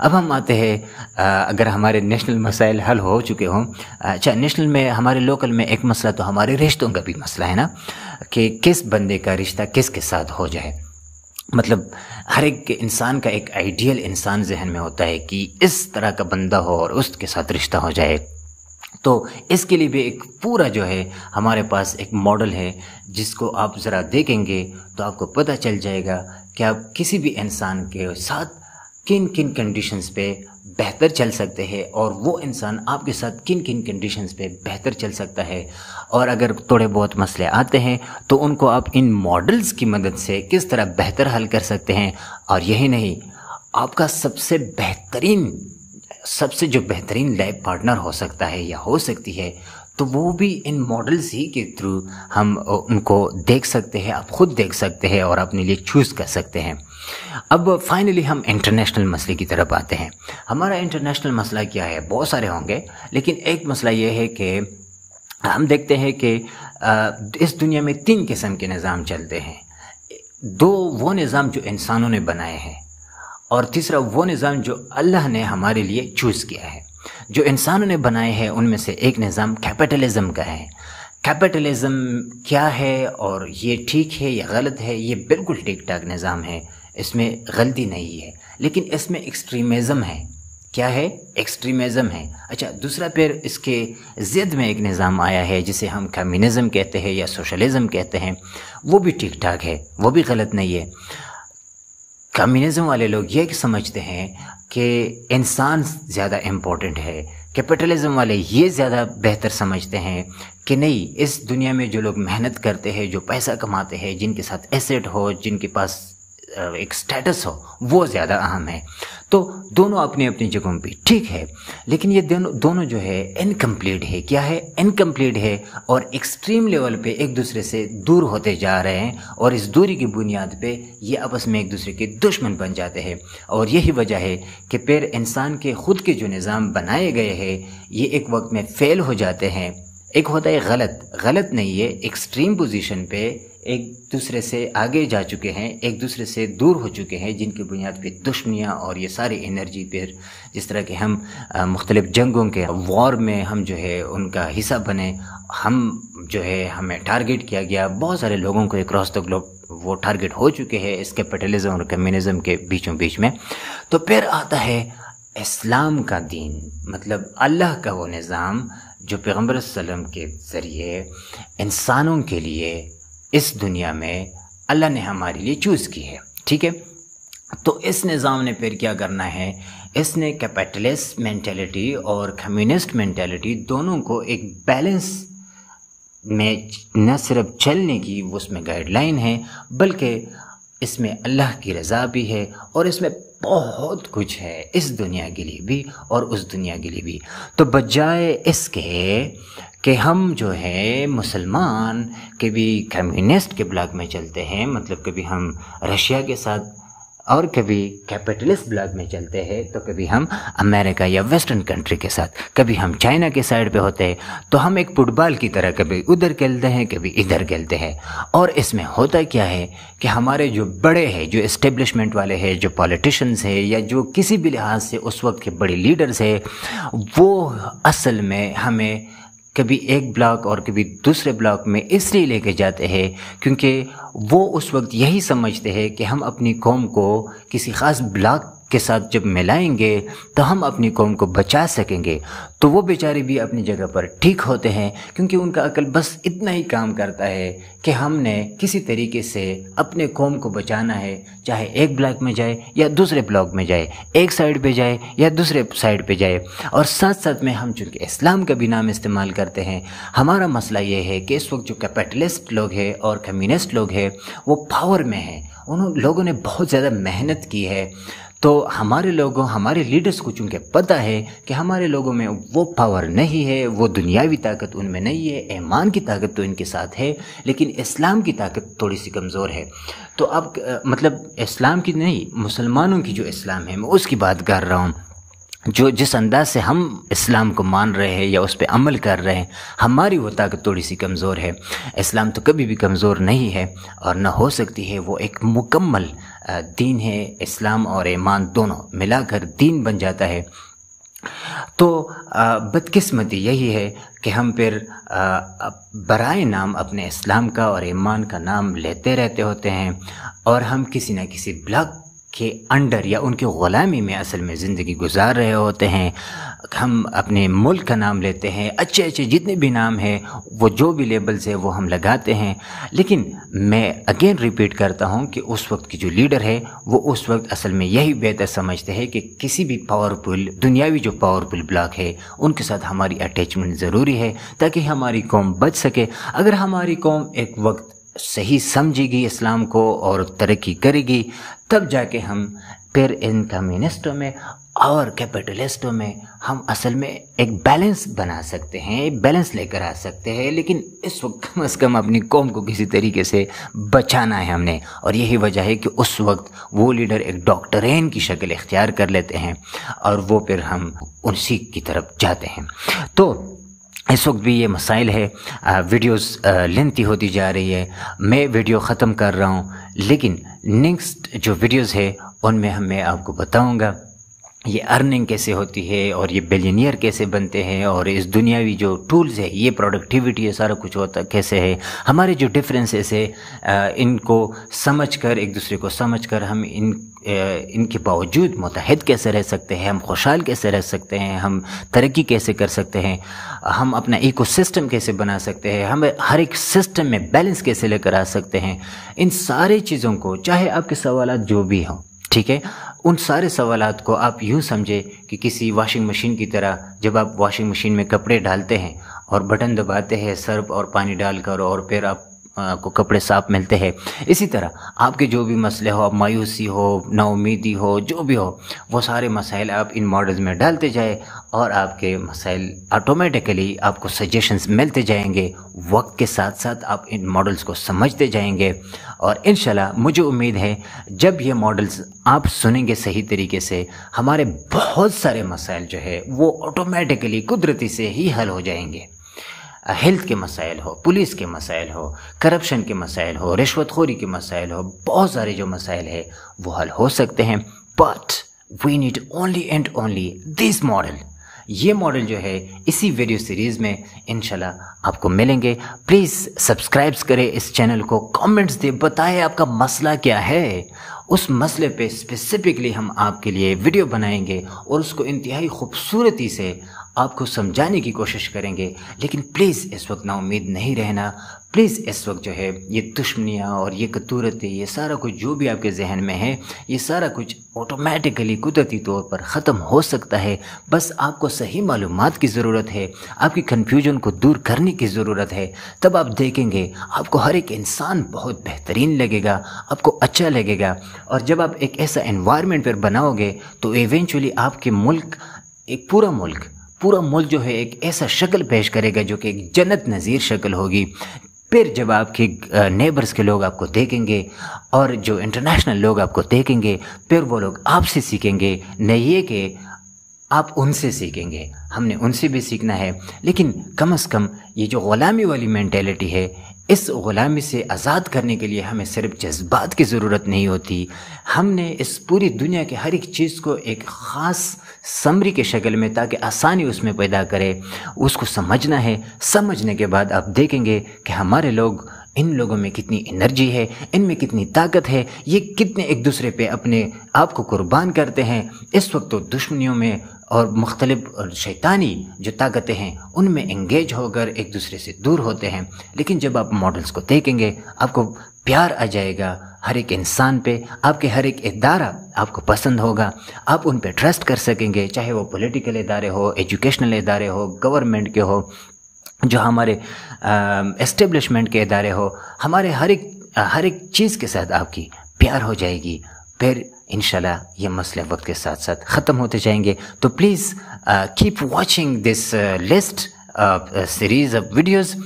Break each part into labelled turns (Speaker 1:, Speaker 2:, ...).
Speaker 1: अब हम आते हैं अगर हमारे नेशनल मसाइल हल हो चुके हों अच्छा नेशनल में हमारे लोकल में एक मसला तो हमारे रिश्तों का भी मसला है ना कि किस बंदे का रिश्ता किसके साथ हो जाए मतलब हर एक इंसान का एक आइडियल इंसान जहन में होता है कि इस तरह का बंदा हो और उसके साथ रिश्ता हो जाए तो इसके लिए भी एक पूरा जो है हमारे पास एक मॉडल है जिसको आप ज़रा देखेंगे तो आपको पता चल जाएगा कि आप किसी भी इंसान के साथ किन किन कंडीशंस पे बेहतर चल सकते हैं और वो इंसान आपके साथ किन किन कंडीशंस पे बेहतर चल सकता है और अगर थोड़े बहुत मसले आते हैं तो उनको आप इन मॉडल्स की मदद से किस तरह बेहतर हल कर सकते हैं और यही नहीं आपका सबसे बेहतरीन सबसे जो बेहतरीन लाइफ पार्टनर हो सकता है या हो सकती है तो वो भी इन मॉडल्स ही के थ्रू हम उनको देख सकते हैं आप खुद देख सकते हैं और अपने लिए चूज़ कर सकते हैं अब फाइनली हम इंटरनेशनल मसले की तरफ आते हैं हमारा इंटरनेशनल मसला क्या है बहुत सारे होंगे लेकिन एक मसला ये है कि हम देखते हैं कि इस दुनिया में तीन किस्म के निज़ाम चलते हैं दो वो निज़ाम जो इंसानों ने बनाए हैं और तीसरा वो निज़ाम जो अल्लाह ने हमारे लिए चूज़ किया है जो इंसानों ने बनाए हैं उनमें से एक निज़ाम कैपिटलिज्म का है कैपिटलिज्म क्या है और ये ठीक है या गलत है ये बिल्कुल ठीक ठाक निज़ाम है इसमें गलती नहीं है लेकिन इसमें एक्सट्रीमिज़म है क्या है एक्सट्रीमिज़म है अच्छा दूसरा फिर इसके ज़िद में एक निज़ाम आया है जिसे हम कम्यूनिज़म कहते हैं या सोशलिज़म कहते हैं वो भी ठीक ठाक है वो भी गलत नहीं है कम्युनिज़म वाले लोग ये समझते हैं कि इंसान ज़्यादा इम्पोर्टेंट है कैपिटलिज्म वाले ये ज़्यादा बेहतर समझते हैं कि नहीं इस दुनिया में जो लोग मेहनत करते हैं जो पैसा कमाते हैं जिनके साथ एसेट हो जिनके पास एक स्टेटस हो वो ज़्यादा अहम है तो दोनों अपनी अपनी जगहों पे ठीक है लेकिन ये दोनों दोनों जो है इनकम्प्लीट है क्या है इनकम्प्लीट है और एक्सट्रीम लेवल पे एक दूसरे से दूर होते जा रहे हैं और इस दूरी की बुनियाद पे ये आपस में एक दूसरे के दुश्मन बन जाते हैं और यही वजह है कि फिर इंसान के खुद के जो निज़ाम बनाए गए हैं ये एक वक्त में फेल हो जाते हैं एक होता है गलत गलत नहीं है एक्सट्रीम पोजिशन पर एक दूसरे से आगे जा चुके हैं एक दूसरे से दूर हो चुके हैं जिनकी बुनियाद पर दुश्मनियाँ और ये सारी एनर्जी पर जिस तरह के हम मुख्तलिफ जंगों के वॉर में हम जो है उनका हिस्सा बने हम जो है हमें टारगेट किया गया बहुत सारे लोगों को अक्रॉस द ग्लोब वो टारगेट हो चुके हैं इस कैपिटलिज्म और कम्युनिज्म के बीचों बीच में तो फिर आता है इस्लाम का दीन मतलब अल्लाह का वो निज़ाम जो पैगम्बर वसम के ज़रिए इंसानों के लिए इस दुनिया में अल्लाह ने हमारे लिए चूज़ की है ठीक है तो इस निज़ाम ने फिर क्या करना है इसने कैपिटलिस्ट मैंटेलिटी और कम्युनिस्ट मैंटेलिटी दोनों को एक बैलेंस में न सिर्फ चलने की उसमें गाइडलाइन है बल्कि इसमें अल्लाह की रज़ा भी है और इसमें बहुत कुछ है इस दुनिया के लिए भी और उस दुनिया के लिए भी तो बजाय इसके कि हम जो है मुसलमान कभी कम्युनिस्ट के ब्लॉक में चलते हैं मतलब कभी हम रशिया के साथ और कभी कैपिटलिस्ट ब्लॉक में चलते हैं तो कभी हम अमेरिका या वेस्टर्न कंट्री के साथ कभी हम चाइना के साइड पे होते हैं तो हम एक फुटबॉल की तरह कभी उधर खेलते हैं कभी इधर खेलते हैं और इसमें होता क्या है कि हमारे जो बड़े हैं जो इस्टेब्लिशमेंट वाले हैं जो पॉलिटिशन्स हैं या जो किसी भी लिहाज से उस वक्त के बड़े लीडर्स हैं वो असल में हमें कभी एक ब्लॉक और कभी दूसरे ब्लॉक में इसलिए लेके जाते हैं क्योंकि वो उस वक्त यही समझते हैं कि हम अपनी कौम को किसी ख़ास ब्लॉक के साथ जब मिलाएंगे तो हम अपनी कौम को बचा सकेंगे तो वो बेचारे भी अपनी जगह पर ठीक होते हैं क्योंकि उनका अकल बस इतना ही काम करता है कि हमने किसी तरीके से अपने कौम को बचाना है चाहे एक ब्लॉक में जाए या दूसरे ब्लॉक में जाए एक साइड पे जाए या दूसरे साइड पे जाए और साथ साथ में हम चूँकि इस्लाम का भी नाम इस्तेमाल करते हैं हमारा मसला ये है कि इस वक्त जो कैपिटलिस्ट लोग हैं और कम्युनिस्ट लोग हैं वो पावर में हैं उन लोगों ने बहुत ज़्यादा मेहनत की है तो हमारे लोगों हमारे लीडर्स को चूँकि पता है कि हमारे लोगों में वो पावर नहीं है वो दुनियावी ताकत उनमें नहीं है ईमान की ताकत तो इनके साथ है लेकिन इस्लाम की ताकत थोड़ी सी कमज़ोर है तो अब मतलब इस्लाम की नहीं मुसलमानों की जो इस्लाम है मैं उसकी बात कर रहा हूँ जो जिस अंदाज से हम इस्लाम को मान रहे हैं या उस पर अमल कर रहे हैं हमारी वो ताकत थोड़ी सी कमज़ोर है इस्लाम तो कभी भी कमज़ोर नहीं है और ना हो सकती है वो एक मुकम्मल दीन है इस्लाम और ईमान दोनों मिलाकर दीन बन जाता है तो बदकिस्मती यही है कि हम फिर बराए नाम अपने इस्लाम का और ईमान का नाम लेते रहते होते हैं और हम किसी न किसी ब्लॉक के अंडर या उनके ग़ुलामी में असल में ज़िंदगी गुजार रहे होते हैं हम अपने मुल्क का नाम लेते हैं अच्छे अच्छे जितने भी नाम हैं वो जो भी लेबल्स है वो हम लगाते हैं लेकिन मैं अगेन रिपीट करता हूँ कि उस वक्त की जो लीडर है वो उस वक्त असल में यही बेहतर समझते हैं कि किसी भी पावरफुल दुनियावी जो पावरफुल ब्लॉक है उनके साथ हमारी अटैचमेंट ज़रूरी है ताकि हमारी कौम बच सके अगर हमारी कौम एक वक्त सही समझेगी इस्लाम को और तरक्की करेगी तब जाके हम फिर इन कम्युनिस्टों में और कैपिटलिस्टों में हम असल में एक बैलेंस बना सकते हैं एक बैलेंस लेकर आ सकते हैं लेकिन इस वक्त कम अज़ कम अपनी कौम को किसी तरीके से बचाना है हमने और यही वजह है कि उस वक्त वो लीडर एक डॉक्टरन की शक्ल इख्तियार कर लेते हैं और वो फिर हम उसी की तरफ जाते हैं तो इस वक्त भी ये मसाइल है वीडियोस लेंथी होती जा रही है मैं वीडियो ख़त्म कर रहा हूँ लेकिन नेक्स्ट जो वीडियोस है उनमें हम मैं आपको बताऊँगा ये अर्निंग कैसे होती है और ये बिलियनियर कैसे बनते हैं और इस दुनियावी जो टूल्स है ये प्रोडक्टिविटी है सारा कुछ होता कैसे है हमारे जो डिफरेंसेस है इनको समझ कर एक दूसरे को समझ कर हम इन इनके बावजूद मुतहद कैसे रह सकते हैं हम खुशहाल कैसे रह सकते हैं हम तरक्की कैसे कर सकते हैं हम अपना इकोसिस्टम कैसे बना सकते हैं हम हर एक सिस्टम में बैलेंस कैसे लेकर आ सकते हैं इन सारे चीज़ों को चाहे आपके सवाल जो भी हों ठीक है उन सारे सवाल को आप यूँ समझें कि किसी वॉशिंग मशीन की तरह जब आप वॉशिंग मशीन में कपड़े डालते हैं और बटन दबाते हैं सर्फ और पानी डालकर और फिर आप आपको कपड़े साफ मिलते हैं इसी तरह आपके जो भी मसले हो आप मायूसी हो नाउमीदी हो जो भी हो वो सारे मसाइल आप इन मॉडल्स में डालते जाए और आपके मसाइल ऑटोमेटिकली आपको सजेशंस मिलते जाएंगे वक्त के साथ साथ आप इन मॉडल्स को समझते जाएंगे और इन मुझे उम्मीद है जब ये मॉडल्स आप सुनेंगे सही तरीके से हमारे बहुत सारे मसाइल जो है वो ऑटोमेटिकली कुदरती से ही हल हो जाएंगे हेल्थ के मसाइल हो पुलिस के मसाइल हो करप्शन के मसाइल हो रिश्वतखोरी के मसाइल हो बहुत सारे जो मसाइल है वो हल हो सकते हैं but we need only and only this model ये मॉडल जो है इसी वीडियो सीरीज़ में इनशाला आपको मिलेंगे प्लीज़ सब्सक्राइब करें इस चैनल को कमेंट्स दें बताएं आपका मसला क्या है उस मसले पे स्पेसिफिकली हम आपके लिए वीडियो बनाएंगे और उसको इंतहाई खूबसूरती से आपको समझाने की कोशिश करेंगे लेकिन प्लीज़ इस वक्त ना उम्मीद नहीं रहना प्लीज़ इस वक्त जो है ये दुश्मनियाँ और ये कतूरतें ये सारा कुछ जो भी आपके जहन में है ये सारा कुछ ऑटोमेटिकली कुदरती तौर पर ख़त्म हो सकता है बस आपको सही मालूम की ज़रूरत है आपकी कन्फ्यूजन को दूर करने की ज़रूरत है तब आप देखेंगे आपको हर एक इंसान बहुत बेहतरीन लगेगा आपको अच्छा लगेगा और जब आप एक ऐसा इन्वायरमेंट पर बनाओगे तो इवेंचुअली आपके मुल्क एक पूरा मुल्क पूरा मुल्क जो है एक ऐसा शक्ल पेश करेगा जो कि एक जन्नत नज़ीर शक्ल होगी फिर जब आपके नेबर्स के लोग आपको देखेंगे और जो इंटरनेशनल लोग आपको देखेंगे फिर वो लोग आपसे सीखेंगे न ये कि आप उनसे सीखेंगे हमने उनसे भी सीखना है लेकिन कम अज़ कम ये जो ग़ुलामी वाली मैंटेलिटी है इस ग़ुलामी से आज़ाद करने के लिए हमें सिर्फ जज्बात की ज़रूरत नहीं होती हमने इस पूरी दुनिया के हर एक चीज़ को एक ख़ास समरी के शक्ल में ताकि आसानी उसमें पैदा करे उसको समझना है समझने के बाद आप देखेंगे कि हमारे लोग इन लोगों में कितनी एनर्जी है इनमें कितनी ताकत है ये कितने एक दूसरे पे अपने आप को कुर्बान करते हैं इस वक्त तो दुश्मनियों में और मुख्तलिफ और शैतानी जो ताकतें हैं उनमें इंगेज होकर एक दूसरे से दूर होते हैं लेकिन जब आप मॉडल्स को देखेंगे आपको प्यार आ जाएगा हर एक इंसान पे आपके हर एक इदारा आपको पसंद होगा आप उन पर ट्रस्ट कर सकेंगे चाहे वो पॉलिटिकल इदारे हो एजुकेशनल इदारे हो गवर्नमेंट के हो जो हमारे एस्टेब्लिशमेंट के इदारे हो हमारे हर एक हर एक चीज़ के साथ आपकी प्यार हो जाएगी फिर इनशाला ये मसले वक्त के साथ साथ ख़त्म होते जाएंगे तो please keep watching this list series of videos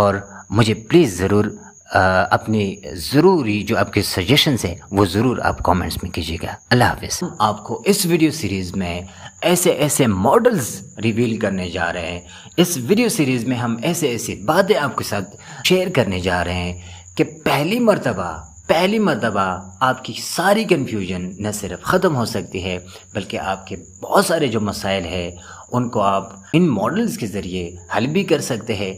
Speaker 1: और मुझे प्लीज़ ज़रूर अपनी ज़रूरी जो आपके सजेशंस हैं वो ज़रूर आप कमेंट्स में कीजिएगा अल्लाह हाफिज़ आपको इस वीडियो सीरीज़ में ऐसे ऐसे मॉडल्स रिवील करने जा रहे हैं इस वीडियो सीरीज़ में हम ऐसे ऐसी बातें आपके साथ शेयर करने जा रहे हैं कि पहली मरतबा पहली मरतबा आपकी सारी कन्फ्यूजन न सिर्फ ख़त्म हो सकती है बल्कि आपके बहुत सारे जो मसाइल हैं उनको आप इन मॉडल्स के ज़रिए हल भी कर सकते हैं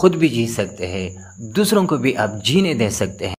Speaker 1: खुद भी जी सकते हैं दूसरों को भी आप जीने दे सकते हैं